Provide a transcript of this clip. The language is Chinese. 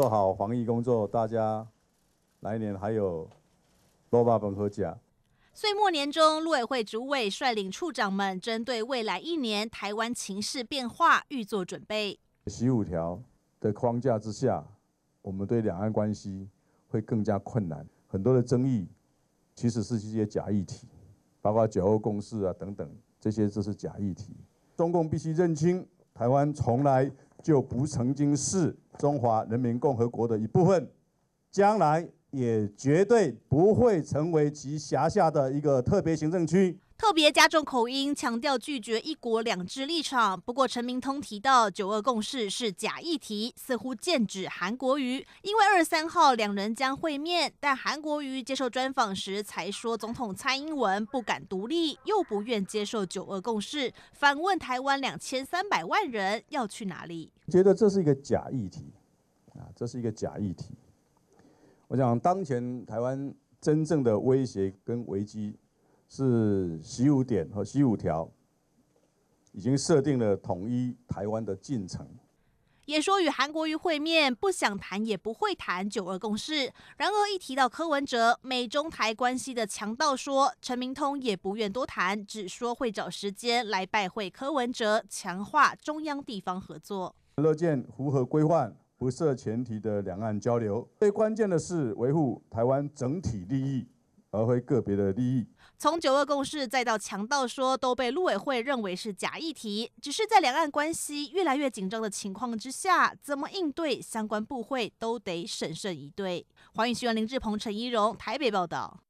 做好防疫工作，大家来年还有落罢本科甲。岁末年中，陆委会主委率领处长们，针对未来一年台湾情势变化，预做准备。十五条的框架之下，我们对两岸关系会更加困难，很多的争议其实是这些假议题，包括九欧共识啊等等，这些都是假议题。中共必须认清，台湾从来。就不曾经是中华人民共和国的一部分，将来也绝对不会成为其辖下的一个特别行政区。特别加重口音，强调拒绝“一国两制”立场。不过，陈明通提到“九二共识”是假议题，似乎剑指韩国瑜。因为二三号两人将会面，但韩国瑜接受专访时才说，总统蔡英文不敢独立，又不愿接受“九二共识”，反问台湾两千三百万人要去哪里？觉得这是一个假议题啊，这是一个假议题。我想，当前台湾真正的威胁跟危机。是十五点和十五条，已经设定了统一台湾的进程。也说与韩国瑜会面，不想谈也不会谈九二共识。然而一提到柯文哲，美中台关系的强盗说，陈明通也不愿多谈，只说会找时间来拜会柯文哲，强化中央地方合作。乐见符合规范、不设前提的两岸交流，最关键的是维护台湾整体利益。发挥个别的利益。从九二共识再到强盗说，都被陆委会认为是假议题。只是在两岸关系越来越紧张的情况之下，怎么应对，相关部会都得审慎以对。华语新闻，林志鹏、陈依荣，台北报道。